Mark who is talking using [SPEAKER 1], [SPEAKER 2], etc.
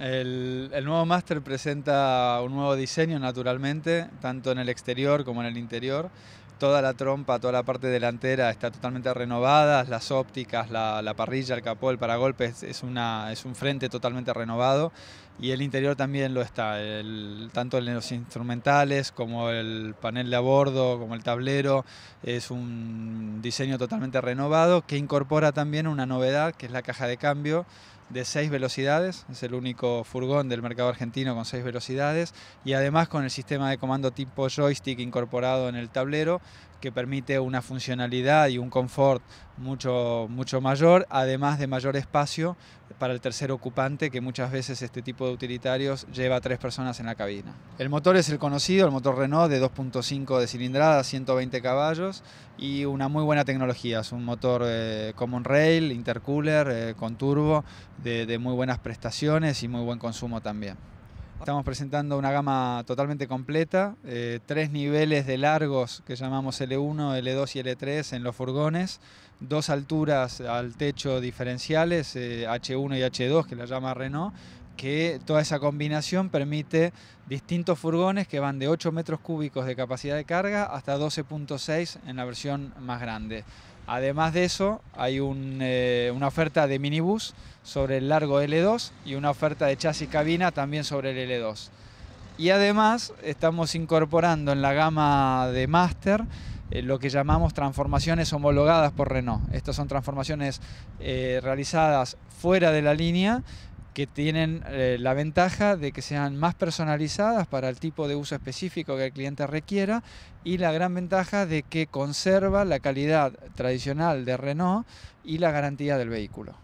[SPEAKER 1] El, nuevo máster presenta un nuevo diseño naturalmente, tanto en el exterior como en el interior. Toda la trompa, toda la parte delantera está totalmente renovada, las ópticas, la, parrilla, el capó, el paragolpes, es, un frente totalmente renovado y el interior también lo está, el, tanto los instrumentales como el panel de a bordo, como el tablero, es un diseño totalmente renovado que incorpora también una novedad que es la caja de cambio de seis velocidades, es el único furgón del mercado argentino con seis velocidades y además con el sistema de comando tipo joystick incorporado en el tablero que permite una funcionalidad y un confort mucho, mucho mayor, además de mayor espacio para el tercer ocupante, que muchas veces este tipo de utilitarios lleva tres personas en la cabina. El motor es el conocido, el motor Renault de 2.5 de cilindrada, 120 caballos y una muy buena tecnología. Es un motor eh, Common Rail, intercooler, eh, con turbo, de muy buenas prestaciones y muy buen consumo también. Estamos presentando una gama totalmente completa, eh, tres niveles de largos que llamamos L1, L2 y L3 en los furgones, dos alturas al techo diferenciales, H1 eh, y H2 que la llama Renault, que toda esa combinación permite distintos furgones que van de 8 metros cúbicos de capacidad de carga hasta 12.6 en la versión más grande. Además de eso, hay eh, una oferta de minibús sobre el largo L2 y una oferta de chasis cabina también sobre el L2. Y además estamos incorporando en la gama de Master eh, lo que llamamos transformaciones homologadas por Renault. Estas son transformaciones eh, realizadas fuera de la línea que tienen eh, la ventaja de que sean más personalizadas para el tipo de uso específico que el cliente requiera y la gran ventaja de que conserva la calidad tradicional de Renault y la garantía del vehículo.